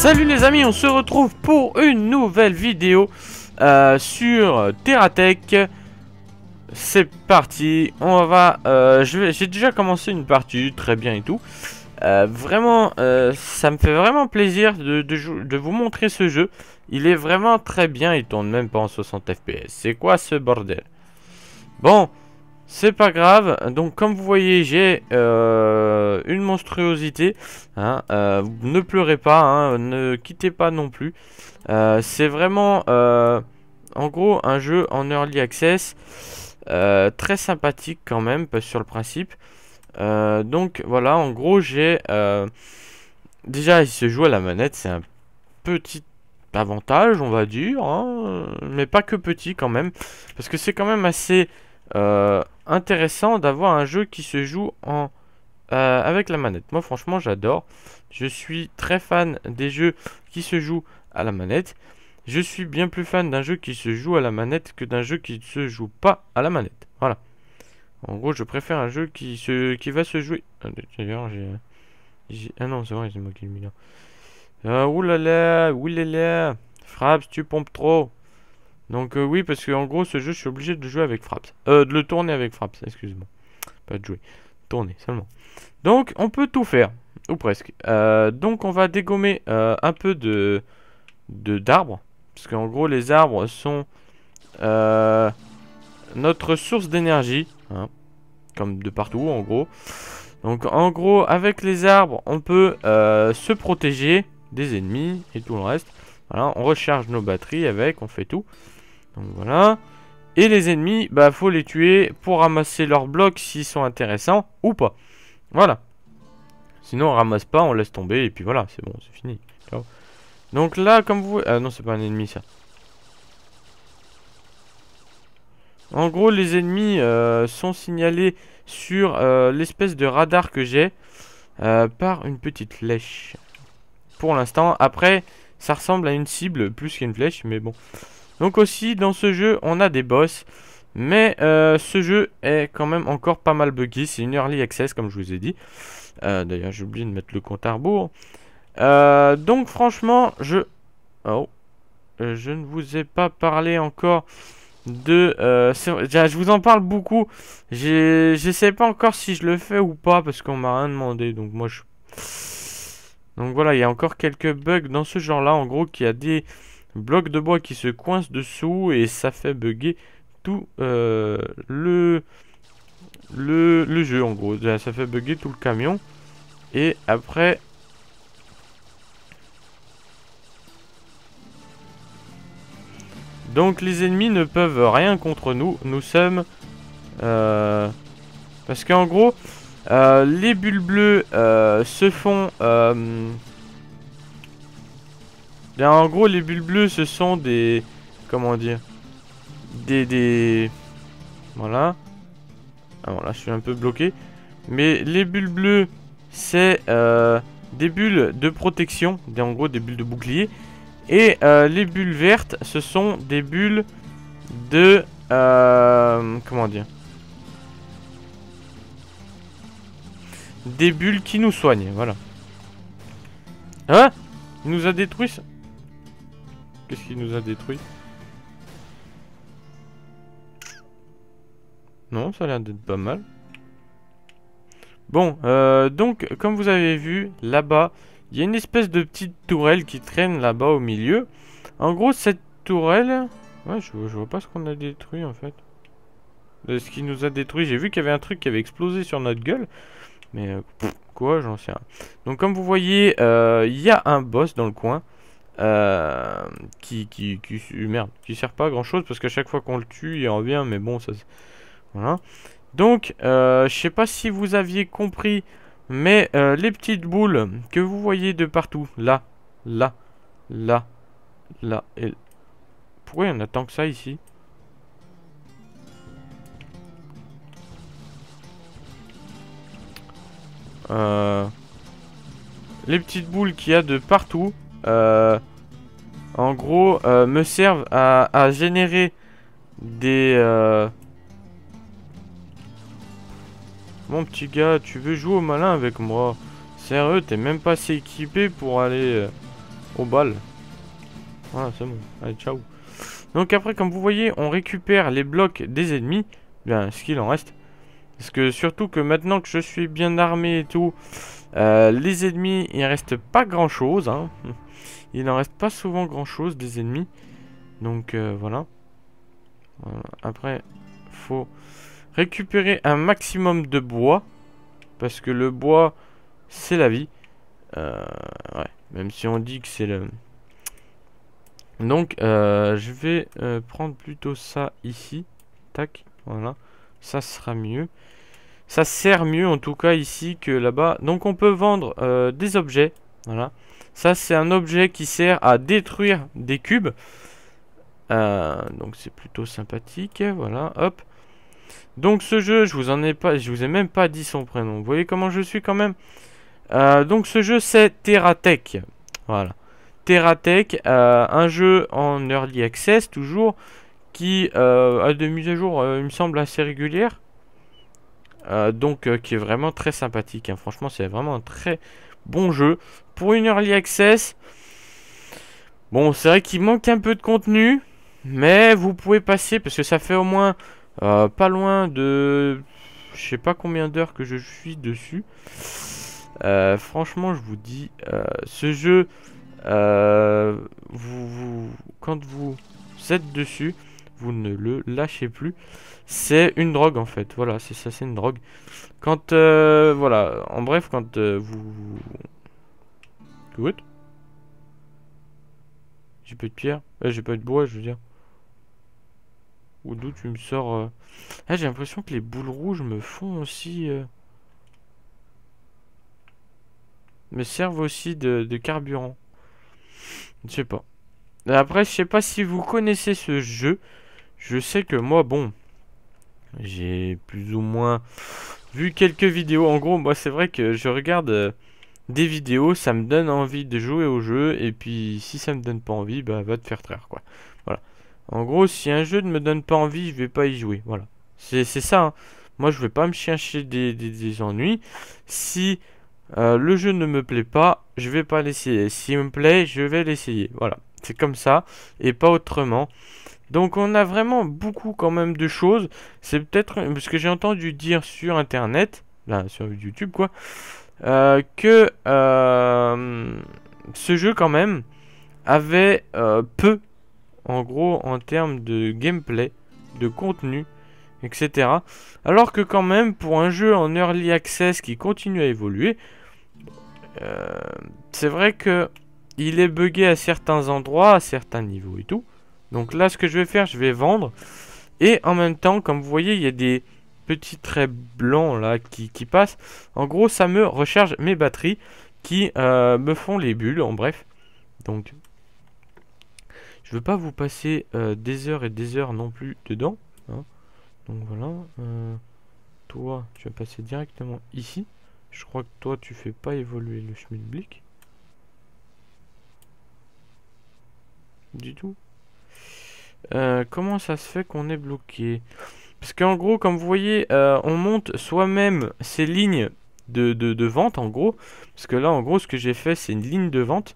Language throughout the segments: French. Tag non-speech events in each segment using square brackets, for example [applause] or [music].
Salut les amis, on se retrouve pour une nouvelle vidéo euh, sur TerraTech. C'est parti, on va... Euh, j'ai déjà commencé une partie, très bien et tout. Euh, vraiment, ça me fait vraiment plaisir de, de, vous montrer ce jeu. Il est vraiment très bien, il tourne même pas en 60 fps. C'est quoi ce bordel Bon, c'est pas grave, donc comme vous voyez j'ai euh, une monstruosité, hein, euh, ne pleurez pas, hein, ne quittez pas non plus. Euh, c'est vraiment en gros un jeu en early access, très sympathique quand même sur le principe. donc voilà, en gros j'ai... déjà il se joue à la manette, c'est un petit avantage on va dire, hein, mais pas que petit quand même, parce que c'est quand même assez euh, intéressant d'avoir un jeu qui se joue en euh, avec la manette. Moi, franchement, j'adore. Je suis très fan des jeux qui se jouent à la manette. Je suis bien plus fan d'un jeu qui se joue à la manette que d'un jeu qui ne se joue pas à la manette. Voilà. En gros, je préfère un jeu qui se qui va se jouer. Ah, d'ailleurs, j'ai ah non, c'est vrai, c'est moi qui le mis là. oulala, euh, oulala, frappe, tu pompes trop. Donc euh, oui, parce en gros, ce jeu, je suis obligé de jouer avec frappe euh, de le tourner avec Fraps, excuse-moi. Pas de jouer. Tourner seulement. Donc, on peut tout faire. Ou presque. Euh, donc, on va dégommer un peu de d'arbres. parce qu'en gros, les arbres sont notre source d'énergie. Hein. comme de partout, en gros. Donc, en gros, avec les arbres, on peut se protéger des ennemis et tout le reste. Voilà, on recharge nos batteries avec, on fait tout. Donc voilà. Et les ennemis, bah faut les tuer pour ramasser leurs blocs s'ils sont intéressants ou pas. Voilà. Sinon on ramasse pas, on laisse tomber et puis voilà, c'est bon, c'est fini. Donc là, comme vous... Ah non, c'est pas un ennemi ça. En gros, les ennemis euh, sont signalés sur euh, l'espèce de radar que j'ai euh, par une petite flèche. Pour l'instant, après, ça ressemble à une cible plus qu'une flèche, mais bon. Donc aussi, dans ce jeu, on a des boss. Mais euh, ce jeu est quand même encore pas mal buggy. C'est une early access, comme je vous ai dit. Euh, d'ailleurs, j'ai oublié de mettre le compte à rebours. Euh, donc, franchement, je... Oh. je ne vous ai pas parlé encore de... je vous en parle beaucoup. Je sais pas encore si je le fais ou pas, parce qu'on m'a rien demandé. Donc, moi, je... Donc, voilà, il y a encore quelques bugs dans ce genre-là. En gros, qui a des bloc de bois qui se coince dessous et ça fait bugger tout euh, le, le, jeu en gros. Ça fait bugger tout le camion. Et après... Donc les ennemis ne peuvent rien contre nous. Nous sommes... Euh, parce qu'en gros, euh, les bulles bleues euh, se font en gros, les bulles bleues, ce sont des... Comment dire Des... des... Voilà. Ah bon, là, je suis un peu bloqué. Mais les bulles bleues, c'est euh, des bulles de protection. en gros, des bulles de bouclier. Et euh, les bulles vertes, ce sont des bulles de... Euh, comment dire Des bulles qui nous soignent, voilà. Hein Il nous a détruit ça Qu'est-ce qui nous a détruit Non, ça a l'air d'être pas mal. Bon, euh, donc, comme vous avez vu, là-bas, il y a une espèce de petite tourelle qui traîne là-bas au milieu. En gros, cette tourelle... Ouais, je, vois pas ce qu'on a détruit, en fait. Euh, ce qui nous a détruit, j'ai vu qu'il y avait un truc qui avait explosé sur notre gueule. Mais euh, pourquoi quoi, j'en sais rien. Donc comme vous voyez, il y a un boss dans le coin. Euh, qui, qui, qui, euh, merde, qui sert pas à grand chose parce qu'à chaque fois qu'on le tue, il revient, mais bon, ça. Voilà. Donc, euh, je sais pas si vous aviez compris, mais les petites boules que vous voyez de partout, là, là, là, là, et. Pourquoi il y en a tant que ça ici Les petites boules qu'il y a de partout, euh, en gros, euh, me servent à, générer des... Euh, Mon petit gars, tu veux jouer au malin avec moi Sérieux, t'es même pas assez équipé pour aller euh, au bal. Voilà, ah, c'est bon. Allez, ciao. Donc après, comme vous voyez, on récupère les blocs des ennemis. Bien, ce qu'il en reste. Parce que surtout que maintenant que je suis bien armé et tout... Euh, les ennemis, il reste pas grand chose. Hein. [laughs] Il n'en reste pas souvent grand chose des ennemis. Donc euh, voilà. Après, faut récupérer un maximum de bois. Parce que le bois, c'est la vie. Euh, Même si on dit que c'est le... Donc, je vais prendre plutôt ça ici. Tac, voilà. Ça sera mieux. Ça sert mieux en tout cas ici que là-bas. Donc on peut vendre euh, des objets. Voilà. Ça c'est un objet qui sert à détruire des cubes. Euh, donc c'est plutôt sympathique. Voilà, hop. Donc ce jeu, je vous en ai pas, je vous ai même pas dit son prénom. Vous voyez comment je suis quand même. Euh, donc ce jeu c'est TerraTech. Voilà. TerraTech, un jeu en early access toujours, qui a des mises à jour, il me semble, assez régulières. Euh, donc euh, qui est vraiment très sympathique. Hein. Franchement, c'est vraiment un très bon jeu. Pour une early access, bon, c'est vrai qu'il manque un peu de contenu, mais vous pouvez passer parce que ça fait au moins euh, pas loin de, je sais pas combien d'heures que je suis dessus. franchement, je vous dis, ce jeu, quand vous êtes dessus, vous ne le lâchez plus. C'est une drogue en fait, voilà, c'est ça, c'est une drogue. Quand, euh, voilà, en bref, quand euh, vous... Good J'ai pas de pierre, eh, j'ai pas de bois, je veux dire. Ou d'où tu me sors... Euh. Ah, j'ai l'impression que les boules rouges me font aussi... Me servent aussi de, de carburant. Je sais pas. Après, je sais pas si vous connaissez ce jeu. Je sais que moi, bon, j'ai plus ou moins vu quelques vidéos. En gros, moi, c'est vrai que je regarde euh, des vidéos, ça me donne envie de jouer au jeu. Et puis, si ça me donne pas envie, bah, va te faire traire, quoi. Voilà. En gros, si un jeu ne me donne pas envie, je vais pas y jouer. Voilà. C'est ça. Hein. Moi, je vais pas me chercher des, ennuis. Si euh, le jeu ne me plaît pas, je vais pas l'essayer. S'il me plaît, je vais l'essayer. Voilà. C'est comme ça et pas autrement. Donc on a vraiment beaucoup quand même de choses. C'est peut-être parce que j'ai entendu dire sur internet, là sur YouTube quoi, euh, que euh, ce jeu quand même avait euh, peu en gros en termes de gameplay, de contenu, etc. Alors que quand même pour un jeu en early access qui continue à évoluer, c'est vrai que il est bugué à certains endroits, à certains niveaux et tout. Donc là, ce que je vais faire, je vais vendre. Et en même temps, comme vous voyez, il y a des petits traits blancs là qui, qui passent. En gros, ça me recharge mes batteries qui euh, me font les bulles, en bref. Donc, je veux pas vous passer euh, des heures et des heures non plus dedans. Hein. Donc voilà. Euh, toi, tu vas passer directement ici. Je crois que toi, tu fais pas évoluer le chemin de brique, Du tout. Euh, comment ça se fait qu'on est bloqué Parce qu'en gros, comme vous voyez, euh, on monte soi-même ces lignes de, vente, en gros. Parce que là, en gros, ce que j'ai fait, c'est une ligne de vente.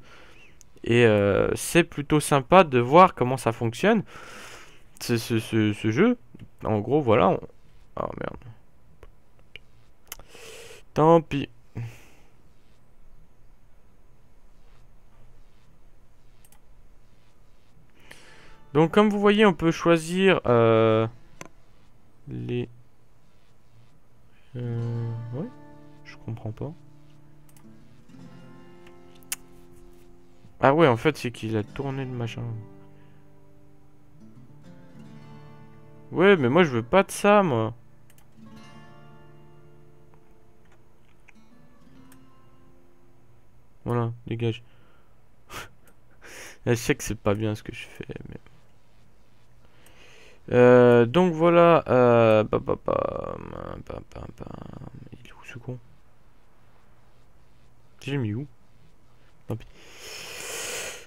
Et euh, c'est plutôt sympa de voir comment ça fonctionne, ce, ce, jeu. En gros, voilà. Oh, merde. Tant pis. Donc comme vous voyez, on peut choisir euh, les... Euh, ouais, je comprends pas. Ah ouais, en fait, c'est qu'il a tourné le machin. Ouais, mais moi, je veux pas de ça, moi. Voilà, dégage. je [laughs] sais que c'est pas bien ce que je fais, mais... Euh, donc voilà. Euh, Il est où ce con J'ai mis où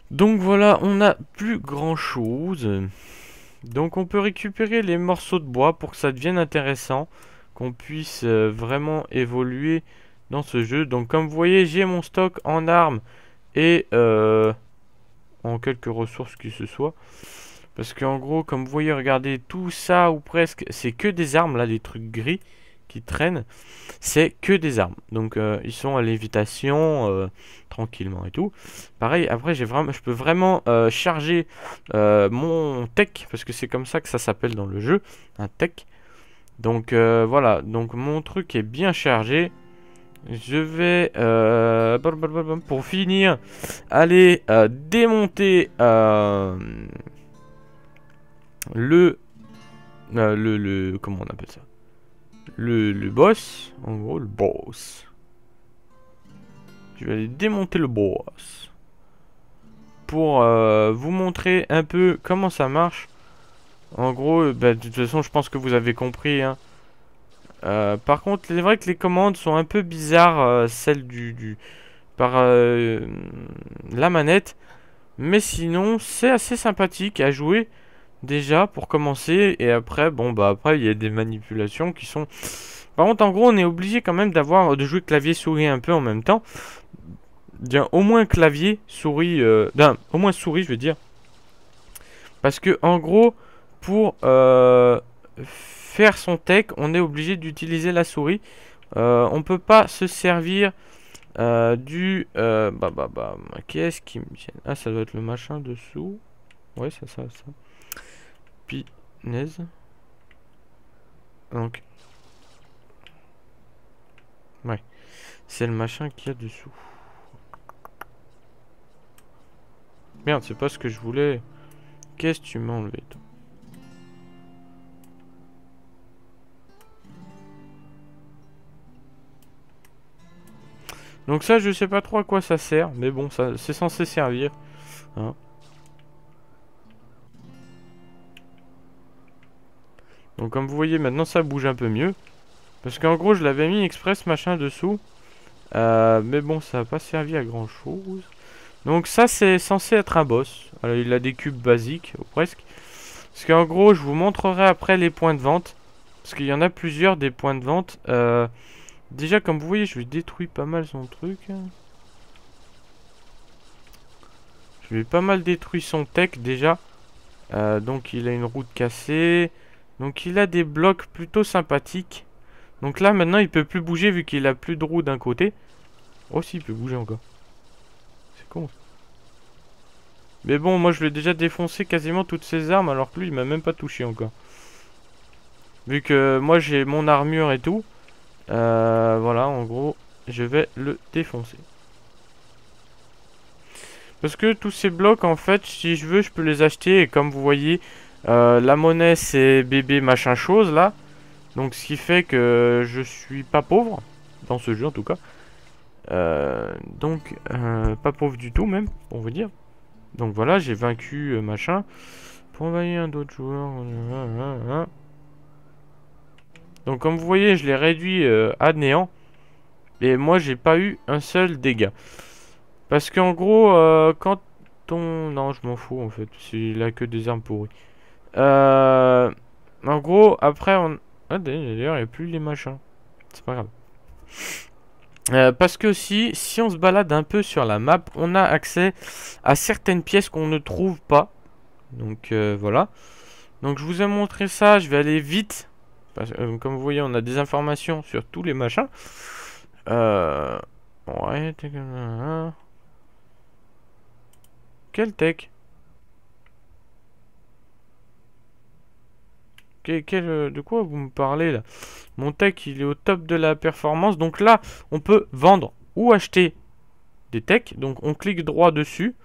Donc voilà, on a plus grand chose. Donc on peut récupérer les morceaux de bois pour que ça devienne intéressant. Qu'on puisse euh, vraiment évoluer dans ce jeu. Donc comme vous voyez, j'ai mon stock en armes et en quelques ressources que ce soit. Parce qu'en gros, comme vous voyez, regardez, tout ça ou presque, c'est que des armes, là, des trucs gris qui traînent. C'est que des armes. Donc, euh, ils sont à lévitation, euh, tranquillement et tout. Pareil, après, j'ai vraiment, je peux vraiment euh, charger mon tech, parce que c'est comme ça que ça s'appelle dans le jeu, un tech. Donc, voilà, donc mon truc est bien chargé. Je vais, pour finir, aller démonter le, euh, le, le, comment on appelle ça le, le boss, en gros, le boss. Je vais aller démonter le boss. Pour euh, vous montrer un peu comment ça marche. En gros, euh, bah, de toute façon, je pense que vous avez compris. Hein. par contre, c'est vrai que les commandes sont un peu bizarres, celles du par la manette. Mais sinon, c'est assez sympathique à jouer. Déjà, pour commencer, et après, bon, bah après, il y a des manipulations qui sont... Par contre, en gros, on est obligé quand même d'avoir de jouer clavier-souris un peu en même temps. Bien, au moins clavier-souris... d'un euh, ben, au moins souris, je veux dire. Parce que, en gros, pour euh, faire son tech, on est obligé d'utiliser la souris. Euh, on peut pas se servir du... bah, bah, bah, qu'est-ce qui me tient Ah, ça doit être le machin dessous. Ouais, ça ça, ça. Pinaise. Donc. Ouais. C'est le machin qu'il y a dessous. Merde, c'est pas ce que je voulais. Qu'est-ce que tu m'as enlevé, Donc ça, je sais pas trop à quoi ça sert, mais bon, ça c'est censé servir. Hein. Donc comme vous voyez maintenant ça bouge un peu mieux. Parce qu'en gros je l'avais mis express machin dessous. Euh, mais bon ça n'a pas servi à grand chose. Donc ça c'est censé être un boss. Alors, il a des cubes basiques ou presque. Parce qu'en gros je vous montrerai après les points de vente. Parce qu'il y en a plusieurs des points de vente. Euh, déjà comme vous voyez je lui détruis pas mal son truc. Je lui ai pas mal détruit son tech déjà. Euh, donc il a une route cassée. Donc il a des blocs plutôt sympathiques. Donc là maintenant il peut plus bouger vu qu'il a plus de roue d'un côté. Oh si il peut bouger encore. C'est con. Mais bon moi je vais déjà défoncé quasiment toutes ses armes alors que lui il m'a même pas touché encore. Vu que moi j'ai mon armure et tout. Euh, voilà en gros je vais le défoncer. Parce que tous ces blocs en fait si je veux je peux les acheter et comme vous voyez euh, la monnaie, c'est bébé machin chose, là. Donc, ce qui fait que je suis pas pauvre. Dans ce jeu, en tout cas. Euh, donc, euh, pas pauvre du tout, même, on vous dire. Donc, voilà, j'ai vaincu machin. Pour envahir un autre joueur. Donc, comme vous voyez, je l'ai réduit à néant. Et moi, j'ai pas eu un seul dégât. Parce qu'en gros, quand on... Non, je m'en fous, en fait. C'est la que des armes pourries. Euh, en gros, après, on... Ah, d'ailleurs, il n'y a plus les machins. C'est pas grave. Euh, parce que si on se balade un peu sur la map, on a accès à certaines pièces qu'on ne trouve pas. Donc euh, voilà. Donc je vous ai montré ça, je vais aller vite. comme vous voyez, on a des informations sur tous les machins. Ouais, Quel tech Euh, de quoi vous me parlez là Mon tech il est au top de la performance. Donc là on peut vendre ou acheter des techs. Donc on clique droit dessus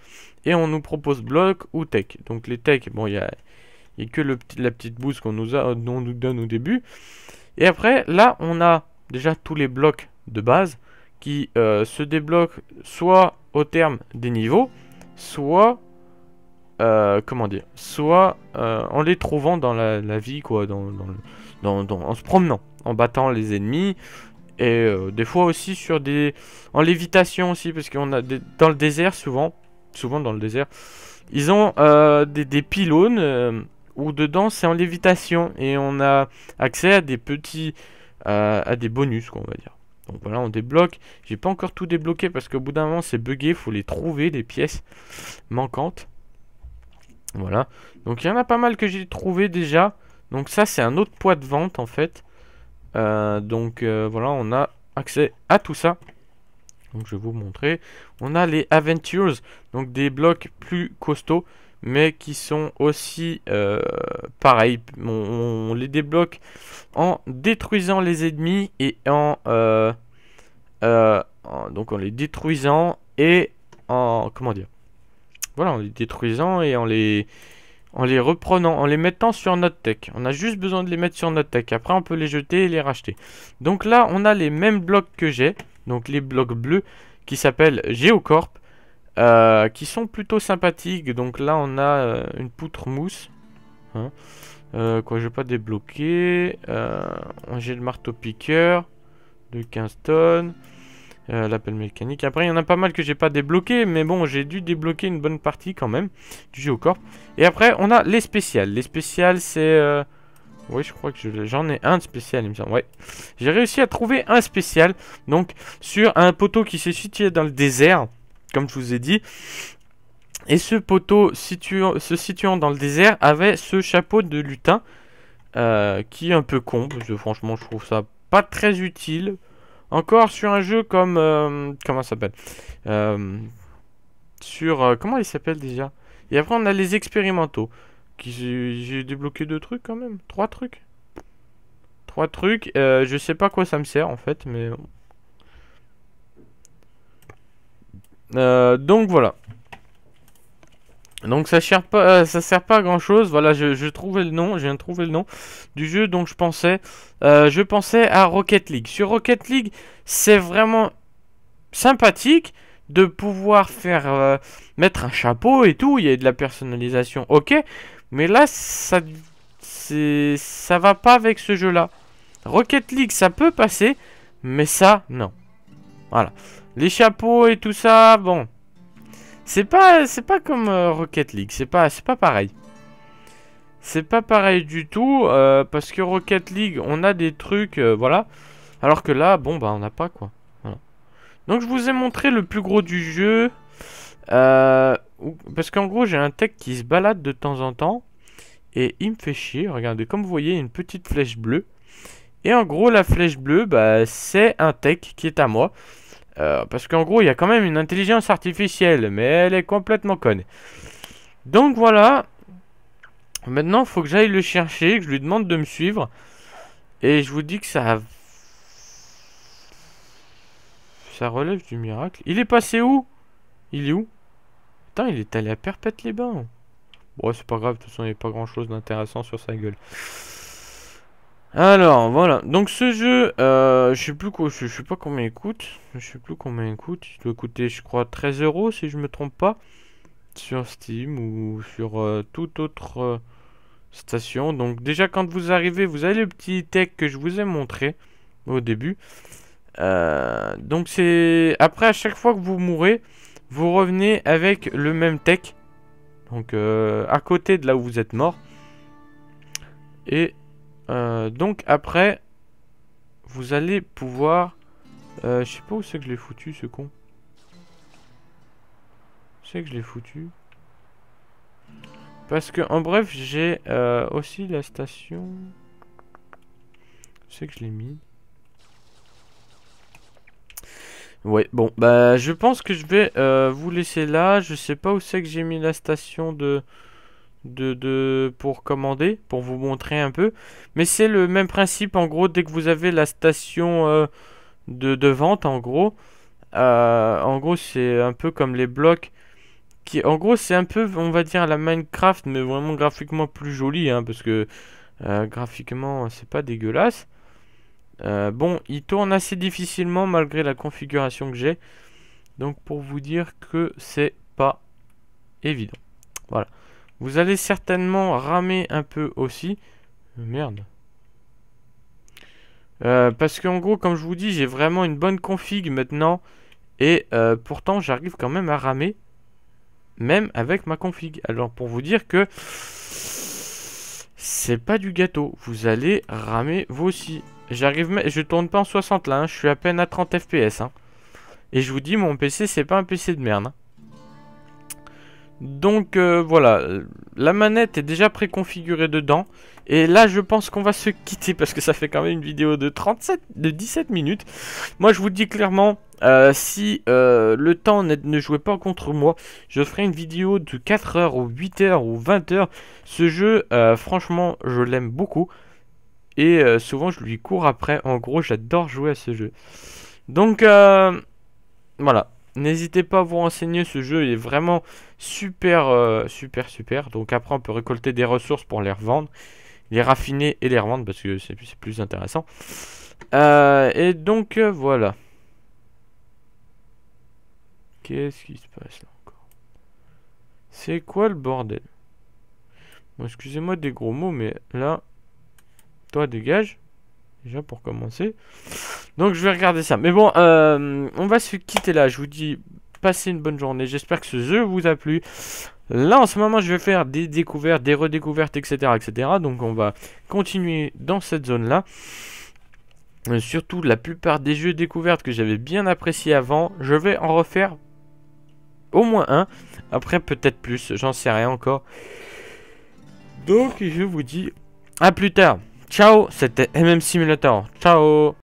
et on nous propose bloc ou tech. Donc les techs, bon il y a, que le, la petite bouse qu'on nous, nous donne au début. Et après là on a déjà tous les blocs de base qui euh, se débloquent soit au terme des niveaux, soit euh, comment dire, soit euh, en les trouvant dans la, vie, quoi, dans, dans, en se promenant, en battant les ennemis, et euh, des fois aussi sur des, en lévitation aussi, parce qu'on a dans le désert souvent, souvent dans le désert, ils ont des, pylônes où dedans c'est en lévitation et on a accès à des petits, à des bonus, quoi, on va dire. Donc voilà, on débloque. J'ai pas encore tout débloqué parce qu'au bout d'un moment c'est bugué, faut les trouver les pièces manquantes. Voilà. Donc il y en a pas mal que j'ai trouvé déjà. Donc ça c'est un autre poids de vente en fait. Euh, donc euh, voilà, on a accès à tout ça. Donc je vais vous montrer. On a les Aventures, donc des blocs plus costauds, mais qui sont aussi euh, pareils. pareil. On, les débloque en détruisant les ennemis et en donc en les détruisant et en comment dire voilà, en les détruisant et en les, en les reprenant, en les mettant sur notre tech. On a juste besoin de les mettre sur notre tech. Après, on peut les jeter et les racheter. Donc là, on a les mêmes blocs que j'ai. Donc les blocs bleus qui s'appellent Geocorp. Euh, qui sont plutôt sympathiques. Donc là, on a euh, une poutre mousse. Hein. Euh, quoi, je vais pas débloquer. j'ai le marteau piqueur de 15 tonnes. Euh, L'appel mécanique. Après, il y en a pas mal que j'ai pas débloqué, mais bon, j'ai dû débloquer une bonne partie quand même du corps. Et après, on a les spéciales. Les spéciales, c'est... Euh, oui, je crois que j'en ai un de spécial, il me Ouais. J'ai réussi à trouver un spécial, donc, sur un poteau qui se situé dans le désert, comme je vous ai dit. Et ce poteau se situant dans le désert avait ce chapeau de lutin, euh, qui est un peu con, parce que franchement, je trouve ça pas très utile. Encore sur un jeu comme... Euh, comment ça s'appelle euh, Sur... Euh, comment il s'appelle déjà Et après, on a les expérimentaux. J'ai débloqué deux trucs quand même. Trois trucs. Trois trucs. je sais pas quoi ça me sert en fait, mais... donc voilà. Donc ça sert pas, euh, ça sert pas à grand chose. Voilà, je, je, trouvais le nom, le nom du jeu Donc je pensais. Euh, je pensais à Rocket League. Sur Rocket League, c'est vraiment sympathique de pouvoir faire euh, mettre un chapeau et tout. Il y a de la personnalisation, ok. Mais là, ça, ça va pas avec ce jeu-là. Rocket League, ça peut passer, mais ça, non. Voilà. Les chapeaux et tout ça, bon. C'est pas, pas comme euh, Rocket League, c'est pas, pas pareil. C'est pas pareil du tout, euh, parce que Rocket League, on a des trucs, euh, voilà. Alors que là, bon, bah, on n'a pas, quoi. Donc, je vous ai montré le plus gros du jeu. parce qu'en gros, j'ai un tech qui se balade de temps en temps. Et il me fait chier. Regardez, comme vous voyez, une petite flèche bleue. Et en gros, la flèche bleue, bah, c'est un tech qui est à moi. Euh, parce qu'en gros, il y a quand même une intelligence artificielle, mais elle est complètement conne. Donc voilà. Maintenant, faut que j'aille le chercher, que je lui demande de me suivre. Et je vous dis que ça... Ça relève du miracle. Il est passé où Il est où Putain, il est allé à perpète les bains. Bon, c'est pas grave, de toute façon, il n'y a pas grand-chose d'intéressant sur sa gueule. Alors, voilà. Donc, ce jeu, euh, je sais plus quoi, je, sais pas combien il coûte. Je sais plus combien il coûte. Il doit coûter, je crois, 13 euros, si je me trompe pas. Sur Steam ou sur euh, toute autre euh, station. Donc, déjà, quand vous arrivez, vous avez le petit tech que je vous ai montré au début. donc, c'est... Après, à chaque fois que vous mourrez, vous revenez avec le même tech. Donc, à côté de là où vous êtes mort. Et euh, donc après, vous allez pouvoir... Euh, je sais pas où c'est que je l'ai foutu, ce con. C'est que je l'ai foutu. Parce que, en bref, j'ai euh, aussi la station... C'est que je l'ai mis. Ouais, bon, bah je pense que je vais vous laisser là. Je sais pas où c'est que j'ai mis la station de de, pour commander, pour vous montrer un peu. Mais c'est le même principe, en gros, dès que vous avez la station euh, de, de, vente, en gros. Euh, en gros, c'est un peu comme les blocs. Qui, en gros, c'est un peu, on va dire, la Minecraft, mais vraiment graphiquement plus joli hein, parce que euh, graphiquement, c'est pas dégueulasse. bon, il tourne assez difficilement malgré la configuration que j'ai. Donc, pour vous dire que c'est pas évident. Voilà. Vous allez certainement ramer un peu aussi. Merde. Euh, parce qu'en gros, comme je vous dis, j'ai vraiment une bonne config maintenant. Et euh, pourtant, j'arrive quand même à ramer. Même avec ma config. Alors, pour vous dire que... C'est pas du gâteau. Vous allez ramer vous aussi. J'arrive, Je tourne pas en 60 là. Hein. Je suis à peine à 30 fps. Hein. Et je vous dis, mon PC, c'est pas un PC de merde. Hein. Donc euh, voilà, la manette est déjà préconfigurée dedans. Et là, je pense qu'on va se quitter parce que ça fait quand même une vidéo de 37, de 17 minutes. Moi, je vous dis clairement, euh, si euh, le temps ne jouait pas contre moi, je ferai une vidéo de 4h ou 8h ou 20h. Ce jeu, franchement, je l'aime beaucoup. Et souvent, je lui cours après. En gros, j'adore jouer à ce jeu. Donc, voilà. N'hésitez pas à vous renseigner, ce jeu est vraiment super, euh, super, super. Donc après, on peut récolter des ressources pour les revendre, les raffiner et les revendre parce que c'est plus intéressant. Euh, et donc, euh, voilà. Qu'est-ce qui se passe là encore C'est quoi le bordel excusez-moi des gros mots, mais là... Toi, dégage. Déjà pour commencer. Donc je vais regarder ça. Mais bon, euh, on va se quitter là. Je vous dis, passez une bonne journée. J'espère que ce jeu vous a plu. Là, en ce moment, je vais faire des découvertes, des redécouvertes, etc. etc. Donc on va continuer dans cette zone-là. Euh, surtout, la plupart des jeux découvertes que j'avais bien appréciés avant, je vais en refaire au moins un. Après, peut-être plus, j'en sais rien encore. Donc, je vous dis à plus tard. Ciao, c'était MM Simulator. Ciao